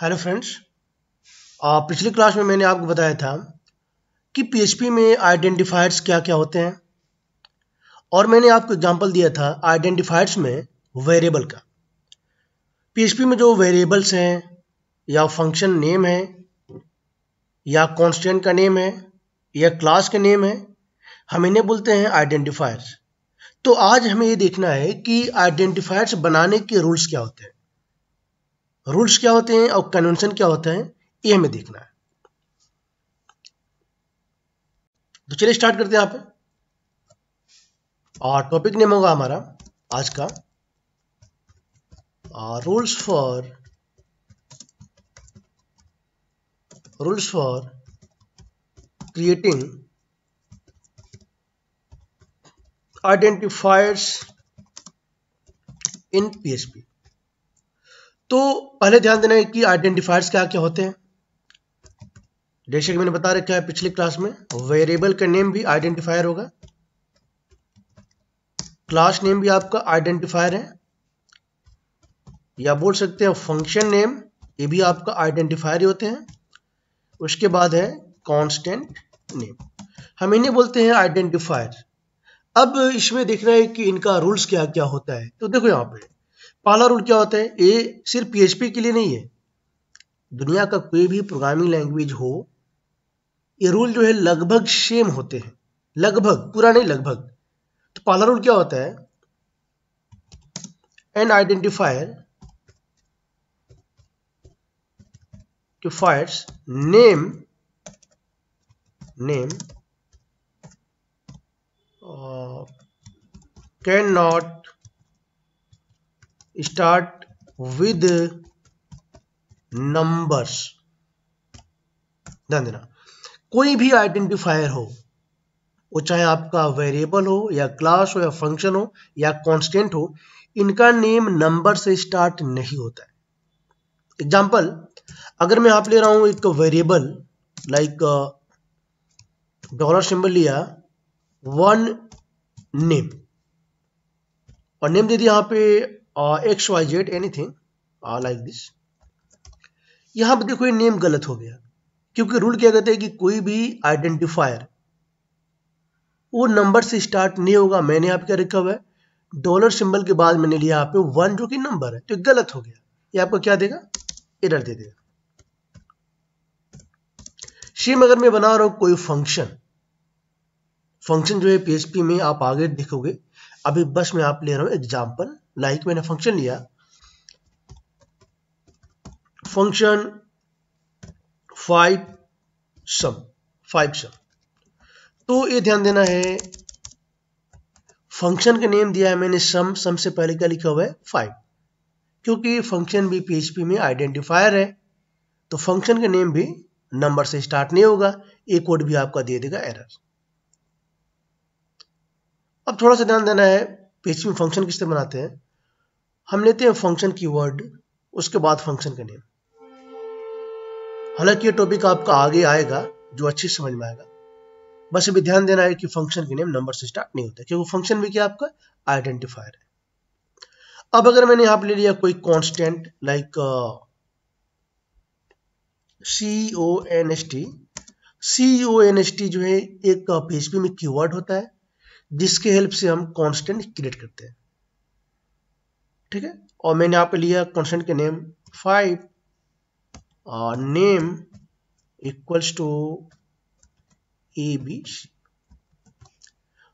hello friends पिछली class में मैंने आपको बताया था कि पीएचपी में आइडेंटिफायर्स क्या क्या होते हैं और मैंने आपको एग्जांपल दिया था आइडेंटिफायर्स में वेरिएबल का पीएचपी में जो वेरिएबल्स हैं या फंक्शन नेम है या कॉन्स्टेंट का नेम है या क्लास का नेम है हम इन्हें बोलते हैं आइडेंटिफायर्स तो आज हमें ये देखना है कि आइडेंटिफायर्स बनाने के रूल्स क्या होते हैं रूल्स क्या होते हैं और कन्वेंशन क्या होता है ये हमें देखना है तो चलिए स्टार्ट करते हैं आप और टॉपिक नेम होगा हमारा आज का rules for rules for creating identifiers in PSP तो पहले ध्यान देना है कि आइडेंटिफायर्स क्या क्या होते हैं जैसे कि मैंने बता रखा है पिछली क्लास में वेरिएबल का नेम भी आइडेंटिफायर होगा क्लास नेम भी आपका आइडेंटिफायर है या बोल सकते हैं फंक्शन नेम ये भी आपका आइडेंटिफायर होते हैं उसके बाद है कांस्टेंट नेम हम इन्हें बोलते हैं आइडेंटिफायर अब इसमें देखना है कि इनका रूल्स क्या क्या होता है तो देखो यहां पे पहला रूल क्या होता है ये सिर्फ पीएचपी के लिए नहीं है दुनिया का कोई भी प्रोग्रामिंग लैंग्वेज हो ये रूल जो है लगभग सेम होते हैं लगभग पूरा नहीं लगभग तो पहला रूल क्या होता है and identifier to fires name name can not start with numbers ध्यान देना कोई भी आइडेंटिफायर हो वो चाहे आपका वेरिएबल हो या क्लास हो या फंक्शन हो या कांस्टेंट हो इनका नेम नंबर से स्टार्ट नहीं होता है एग्जाम्पल अगर मैं आप ले रहा हूं एक वेरिएबल लाइक डॉलर सिंबल लिया वन नेम और नेम दे दिया यहां पे Uh, x y z anything uh, like this पर देखो ये नेम गलत हो गया क्योंकि रूल क्या कहते हैं कि कोई भी आइडेंटिफायर वो नंबर से स्टार्ट नहीं होगा मैंने आपके क्या रखा हुआ है डॉलर सिंबल के बाद मैंने लिया आप वन जो कि नंबर है तो गलत हो गया ये आपको क्या देगा एरर दे देगा सेम अगर मैं बना रहा हूं कोई फंक्शन फंक्शन जो है पीएचपी में आप आगे देखोगे अभी बस मैं आप ले रहा हूं एग्जाम्पल लाइक like मैंने फंक्शन लिया function five sum five sum तो ये ध्यान देना है फंक्शन का नेम दिया है मैंने सम सम से पहले क्या लिखा हुआ है फाइव क्योंकि फंक्शन भी पीएचपी में आइडेंटिफायर है तो फंक्शन का नेम भी नंबर से स्टार्ट नहीं होगा एक कोड भी आपका दे देगा एरर अब थोड़ा सा ध्यान देना है पीएचपी में फंक्शन किस तरह बनाते हैं हम लेते हैं फंक्शन की वर्ड उसके बाद फंक्शन का नेम हालांकि ये टॉपिक आपका आगे आएगा जो अच्छी समझ में आएगा बस अभी ध्यान देना है कि फंक्शन के नेम नंबर से स्टार्ट नहीं होता क्योंकि फंक्शन भी क्या आपका आइडेंटिफायर है अब अगर मैंने यहां पर ले लिया कोई constant like C O N S T C O N S T जो है एक पीएचपी में कीवर्ड होता है जिसके हेल्प से हम कांस्टेंट क्रिएट करते हैं ठीक है और मैंने यहाँ पे लिया कॉन्स्टेंट के नेम फाइव और name equals to A B C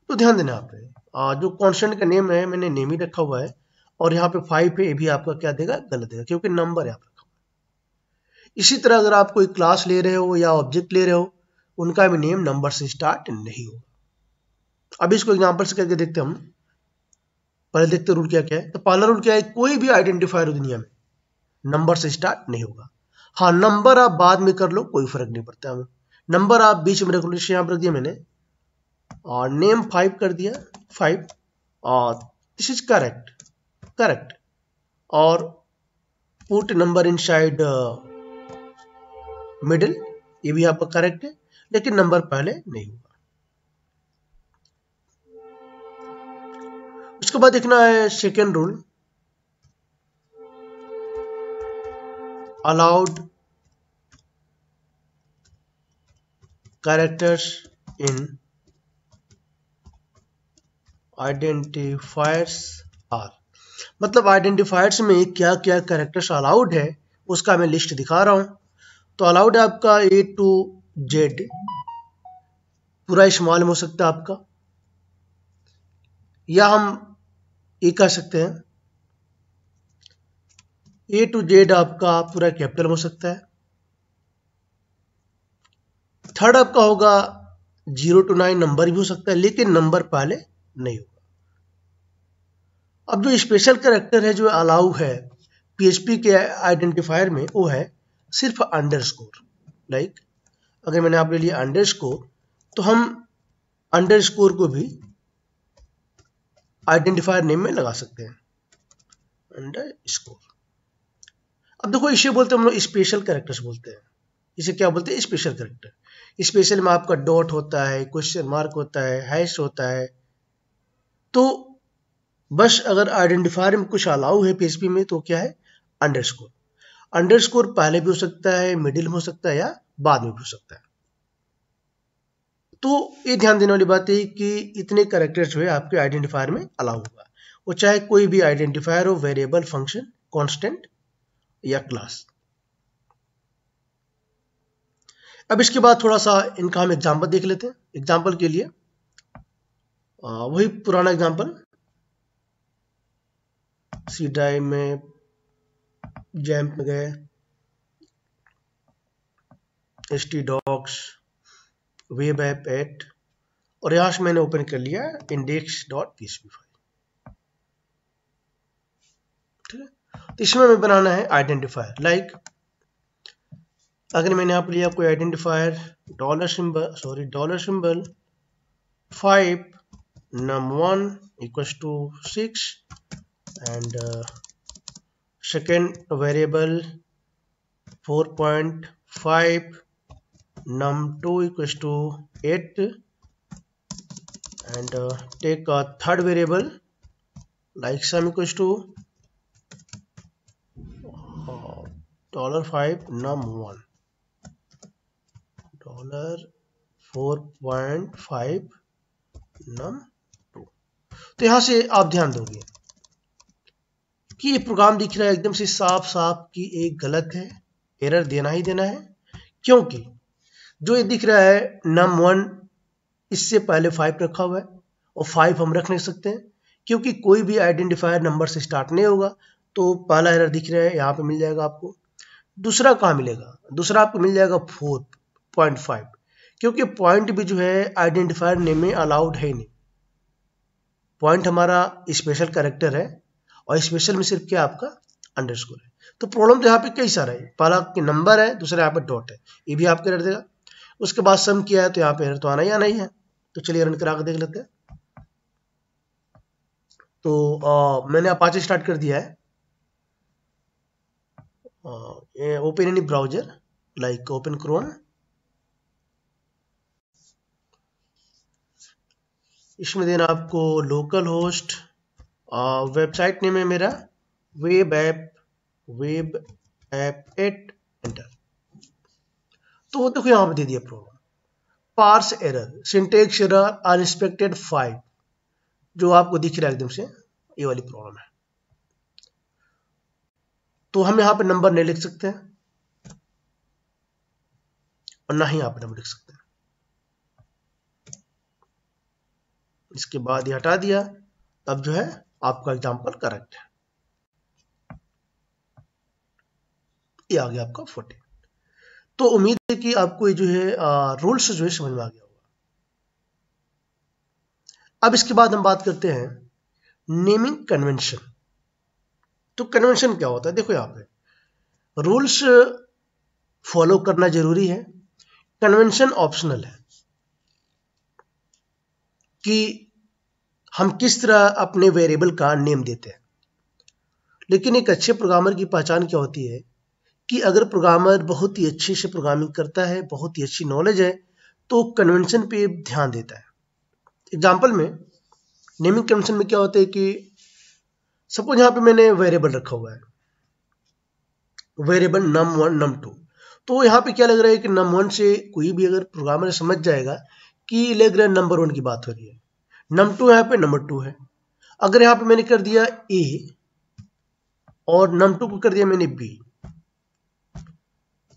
तो ध्यान देना आप पे जो कॉन्सेंट का नेम है मैंने नेम ही रखा हुआ है और यहाँ पे फाइव पे ए भी आपका क्या देगा गलत देगा क्योंकि नंबर यहाँ पे रखा हुआ है इसी तरह अगर आप कोई क्लास ले रहे हो या ऑब्जेक्ट ले रहे हो उनका भी नेम नंबर से स्टार्ट नहीं होगा अब इसको एग्जाम्पल से करके देखते हम पहले देखते रूल क्या क्या है तो पहला रूल क्या है कोई भी आइडेंटिफायर दुनिया में नंबर से स्टार्ट नहीं होगा हाँ नंबर आप बाद में कर लो कोई फर्क नहीं पड़ता हमें नंबर आप बीच में रख लो यहाँ पर रख दिया मैंने और नेम फाइव कर दिया फाइव और दिस इज करेक्ट करेक्ट और put number in side middle ये भी आपका करेक्ट है लेकिन नंबर पहले नहीं होगा इसके बाद देखना है second rule allowed characters in identifiers are मतलब आइडेंटिफायर्स में क्या क्या कैरेक्टर्स अलाउड है उसका मैं लिस्ट दिखा रहा हूं तो अलाउड है आपका ए टू जेड पूरा इस्तेमाल हो सकता है आपका या हम ये कह सकते हैं ए टू जेड आपका पूरा कैपिटल हो सकता है थर्ड आपका होगा जीरो टू नाइन नंबर भी हो सकता है लेकिन नंबर पहले नहीं होगा अब जो स्पेशल करेक्टर है जो अलाउ है पीएचपी के आइडेंटिफायर में वो है सिर्फ अंडरस्कोर लाइक अगर मैंने आपके लिए अंडरस्कोर तो हम अंडरस्कोर को भी आइडेंटिफायर नेम में लगा सकते हैं अंडर स्कोर अब देखो इसे बोलते हैं हम लोग स्पेशल करेक्टर्स बोलते हैं इसे क्या बोलते हैं स्पेशल कैरेक्टर स्पेशल में आपका डॉट होता है क्वेश्चन मार्क होता है हैश होता है तो बस अगर आइडेंटिफायर में कुछ अलाउ है पीएसपी में तो क्या है अंडरस्कोर अंडरस्कोर पहले भी हो सकता है मिडिल में हो सकता है या बाद में भी हो सकता है तो ये ध्यान देने वाली बात है कि इतने करेक्टर जो है आपके आइडेंटिफायर में अलाउ होगा वो चाहे कोई भी आइडेंटिफायर हो वेरिएबल फंक्शन कॉन्स्टेंट या क्लास अब इसके बाद थोड़ा सा इनका हम एग्जाम्पल देख लेते हैं एग्जाम्पल के लिए वही पुराना एग्जाम्पल सी डाई में जैम्प में गए S T docs web app eight और यहां से मैंने ओपन कर लिया इंडेक्स डॉट पी फाइल ठीक है तो इसमें हमें बनाना है आइडेंटिफायर लाइक अगर मैंने आप लिया कोई identifier dollar symbol sorry dollar symbol five num one equal to six and second variable four point five num2 equals to 8 and uh, take a third variable like sum equals to dollar 5 num1 dollar 4.5 num2 तो यहां से आप ध्यान दोगे कि ये programme दिख रहा है एकदम से साफ साफ कि एक गलत है एरर देना ही देना है क्योंकि जो ये दिख रहा है नम वन इससे पहले फाइव रखा हुआ है और फाइव हम रख नहीं सकते हैं क्योंकि कोई भी आइडेंटिफायर नंबर से स्टार्ट नहीं होगा तो पहला एरर दिख रहा है यहाँ पे मिल जाएगा आपको दूसरा कहाँ मिलेगा दूसरा आपको मिल जाएगा फोर पॉइंट फाइव क्योंकि पॉइंट भी जो है आइडेंटिफायर नेम में अलाउड है नहीं पॉइंट हमारा स्पेशल करेक्टर है और स्पेशल में सिर्फ क्या आपका अंडरस्कोर है तो प्रॉब्लम तो यहाँ पे कई सारा है पहला नंबर है दूसरा यहाँ पे डॉट है ये भी आपके रख देगा उसके बाद सम किया है तो यहाँ पे एरर तो आना या नहीं है तो चलिए रन करा के देख लेते हैं तो आ, मैंने अपाचे स्टार्ट कर दिया है open any browser like open Chrome इसमें देना आपको लोकल होस्ट वेबसाइट नेम है मेरा web app web app eight enter तो वो देखो यहां पे दे दिया problem parse error syntax error unexpected five जो आपको दिख रहा है एकदम से ये वाली प्रॉब्लम है तो हम यहां पे नंबर नहीं लिख सकते और ना ही आप नंबर लिख सकते इसके बाद ये हटा दिया तब जो है आपका एग्जांपल करेक्ट है ये आ गया आपका फोर्टी तो उम्मीद है कि आपको ये जो है रूल्स जो है समझ में आ गया होगा अब इसके बाद हम बात करते हैं नेमिंग कन्वेंशन तो कन्वेंशन क्या होता है देखो यहाँ पे रूल्स फॉलो करना जरूरी है कन्वेंशन ऑप्शनल है कि हम किस तरह अपने वेरिएबल का नेम देते हैं लेकिन एक अच्छे प्रोग्रामर की पहचान क्या होती है कि अगर प्रोग्रामर बहुत ही अच्छे से प्रोग्रामिंग करता है बहुत ही अच्छी नॉलेज है तो कन्वेंशन पे ध्यान देता है एग्जाम्पल में नेमिंग कन्वेंशन में क्या होता है कि सपोज यहाँ पे मैंने वेरिएबल रखा हुआ है variable num one num two तो यहाँ पे क्या लग रहा है कि नम वन से कोई भी अगर प्रोग्रामर समझ जाएगा कि लग रहा है नंबर वन की बात हो रही है नम टू यहाँ पे नंबर टू है अगर यहाँ पे मैंने कर दिया ए और नम टू को कर दिया मैंने बी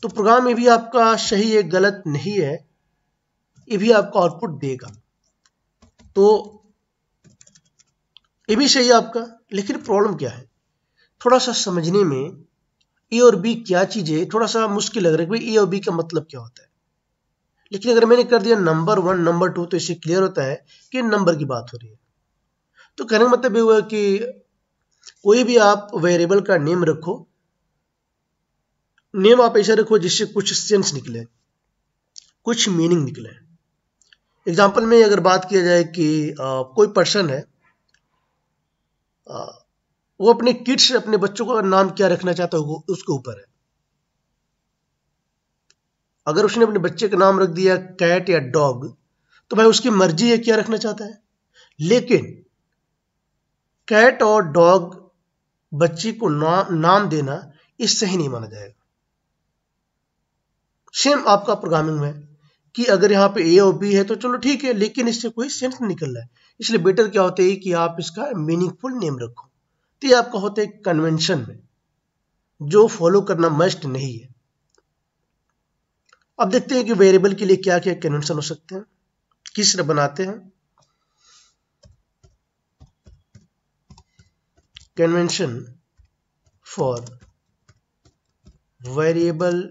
तो प्रोग्राम ये भी आपका सही है गलत नहीं है ये भी आपका आउटपुट देगा तो ये भी सही है आपका लेकिन प्रॉब्लम क्या है थोड़ा सा समझने में ए और बी क्या चीज है थोड़ा सा मुश्किल लग रहा है ए और बी का मतलब क्या होता है लेकिन अगर मैंने कर दिया नंबर वन नंबर टू तो इसे क्लियर होता है कि नंबर की बात हो रही है तो कहने का मतलब ये हुआ कि कोई भी आप वेरिएबल का नेम रखो नेम आप ऐसा रखो जिससे कुछ सेंस निकले कुछ मीनिंग निकले एग्जाम्पल में अगर बात किया जाए कि आ, कोई पर्सन है आ, वो अपने किड्स अपने बच्चों का नाम क्या रखना चाहता है उसके ऊपर है अगर उसने अपने बच्चे का नाम रख दिया कैट या डॉग तो भाई उसकी मर्जी है क्या रखना चाहता है लेकिन कैट और डॉग बच्ची को ना, नाम देना इस सही नहीं माना जाएगा सेम आपका प्रोग्रामिंग में कि अगर यहाँ पे ए और बी है तो चलो ठीक है लेकिन इससे कोई सेंस तो निकल रहा है इसलिए बेटर क्या होता है कि आप इसका मीनिंगफुल नेम रखो तो ये आपका होता है कन्वेंशन में जो फॉलो करना मस्ट नहीं है अब देखते हैं कि वेरिएबल के लिए क्या क्या कन्वेंशन हो सकते हैं किस तरह बनाते हैं कन्वेंशन फॉर वेरिएबल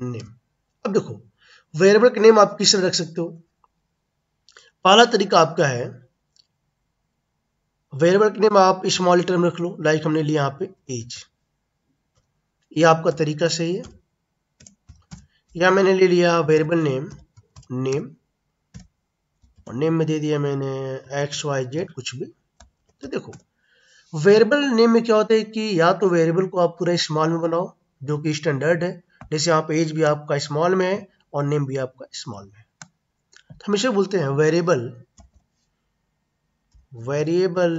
नेम अब देखो वेरिएबल का नेम आप किस रख सकते हो पहला तरीका आपका है वेरिएबल का नेम आप स्मॉल लेटर में रख लो लाइक हमने लिया यहां पे एज ये आपका तरीका सही है या मैंने ले लिया वेरिएबल नेम नेम और नेम में दे दिया मैंने एक्स वाई जेड कुछ भी तो देखो वेरिएबल नेम में क्या होता है कि या तो वेरिएबल को आप पूरा स्मॉल में बनाओ जो कि स्टैंडर्ड है जैसे यहाँ पे एज भी आपका स्मॉल में है और नेम भी आपका स्मॉल में है तो हमेशा बोलते हैं variable variable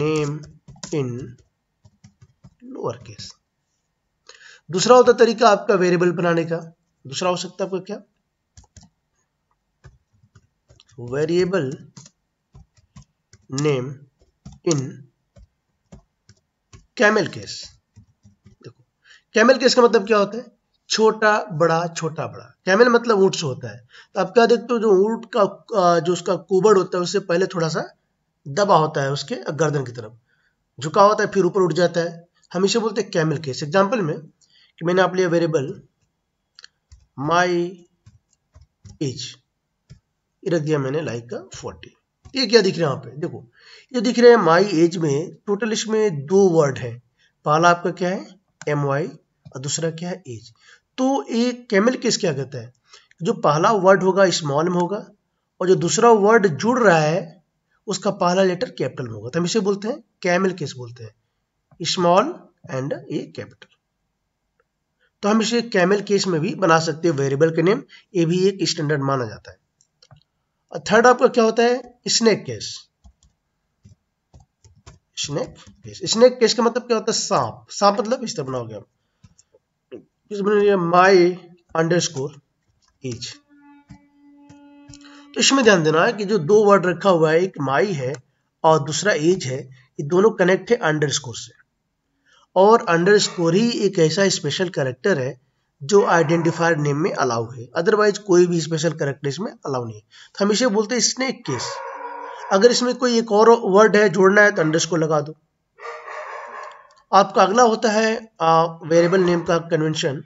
name in lower case दूसरा होता तरीका आपका वेरिएबल बनाने का दूसरा हो सकता है आपका क्या variable name in camel case camel के इसका मतलब क्या होता है छोटा बड़ा छोटा बड़ा कैमल मतलब ऊँट से होता है तो आप क्या देखते हो जो ऊंट का जो उसका कोबड़ होता है उससे पहले थोड़ा सा दबा होता है उसके गर्दन की तरफ झुका होता है फिर ऊपर उठ जाता है हमेशा बोलते हैं कैमल केस एग्जाम्पल में कि मैंने आप लिया वेरिएबल माई एज रख दिया मैंने लाइक का फोर्टी ये क्या दिख रहा है यहाँ पे देखो ये दिख रहा है माई एज में टोटल इसमें दो वर्ड है पहला आपका क्या है एम वाई और दूसरा क्या है एज तो ये कैमल किसके क्या कहता है जो पहला वर्ड होगा स्मॉल में होगा और जो दूसरा वर्ड जुड़ रहा है उसका पहला लेटर कैपिटल में होगा तो हम इसे बोलते हैं कैमल केस बोलते हैं स्मॉल एंड ए कैपिटल तो हम इसे कैमल केस में भी बना सकते हैं वेरिएबल के नेम ये भी एक स्टैंडर्ड माना जाता है थर्ड आपका क्या होता है snake case snake case snake case का मतलब क्या होता है सांप सांप मतलब इस तरह बना आप माई अंडर स्कोर एज तो इसमें ध्यान देना है कि जो दो वर्ड रखा हुआ है एक माई है और दूसरा एज है ये दोनों कनेक्ट है अंडर स्कोर से और अंडर स्कोर ही एक ऐसा स्पेशल करेक्टर है जो आइडेंटिफायर नेम में अलाउ है अदरवाइज कोई भी स्पेशल करेक्टर इसमें अलाउ नहीं तो हम इसे बोलते हैं स्नेक केस अगर इसमें कोई एक और वर्ड है जोड़ना है तो अंडरस्कोर लगा दो आपका अगला होता है वेरिएबल नेम का convention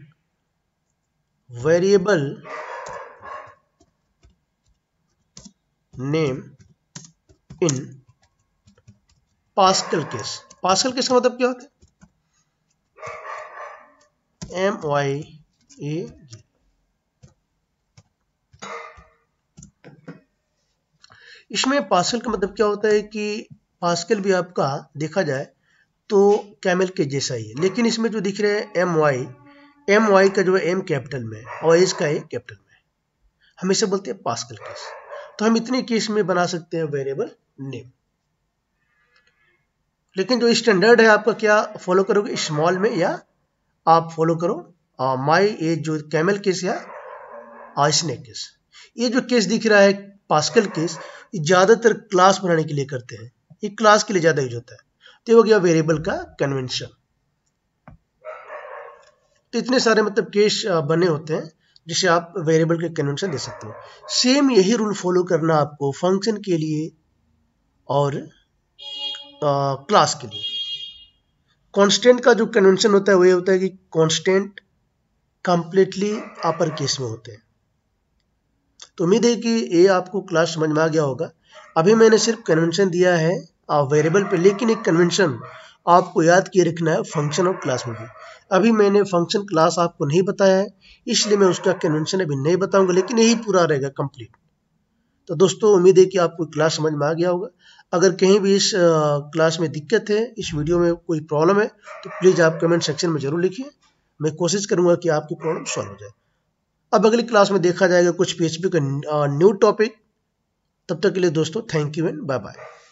variable name in Pascal case Pascal case का मतलब क्या होता है एम वाई ए इसमें पास्कल का मतलब क्या होता है कि पासकल भी आपका देखा जाए तो कैमल के जैसा ही है लेकिन इसमें जो दिख रहे हैं एम वाई एम वाई का जो है एम कैपिटल में और एस का ए कैपिटल में हम इसे बोलते हैं पासकल केस तो हम इतने केस में बना सकते हैं वेरिएबल नेम लेकिन जो स्टैंडर्ड है आपका क्या फॉलो करोगे स्मॉल में या आप फॉलो करो माई ये जो कैमल केस या आइसने केस ये जो केस दिख रहा है पास्कल केस ज़्यादातर क्लास बनाने के लिए करते हैं ये क्लास के लिए ज़्यादा यूज होता है तो हो गया वेरिएबल का कन्वेंशन तो इतने सारे मतलब केस बने होते हैं जिसे आप वेरिएबल के कन्वेंशन दे सकते हो सेम यही रूल फॉलो करना आपको फंक्शन के लिए और क्लास के लिए कांस्टेंट का जो कन्वेंशन होता है वह होता है कि कांस्टेंट कंप्लीटली अपर केस में होते हैं तो उम्मीद है कि ये आपको क्लास समझ में आ गया होगा अभी मैंने सिर्फ कन्वेंशन दिया है वेरिएबल पे लेकिन एक कन्वेंशन आपको याद किए रखना है फंक्शन और क्लास में भी अभी मैंने फंक्शन क्लास आपको नहीं बताया है इसलिए मैं उसका कन्वेंशन अभी नहीं बताऊंगा लेकिन यही पूरा रहेगा कंप्लीट तो दोस्तों उम्मीद है कि आपको क्लास समझ में आ गया होगा अगर कहीं भी इस क्लास में दिक्कत है इस वीडियो में कोई प्रॉब्लम है तो प्लीज़ आप कमेंट सेक्शन में ज़रूर लिखिए मैं कोशिश करूँगा कि आपकी प्रॉब्लम सॉल्व हो जाए अब अगली क्लास में देखा जाएगा कुछ पीएचपी का न्यू टॉपिक तब तक के लिए दोस्तों thank you and bye bye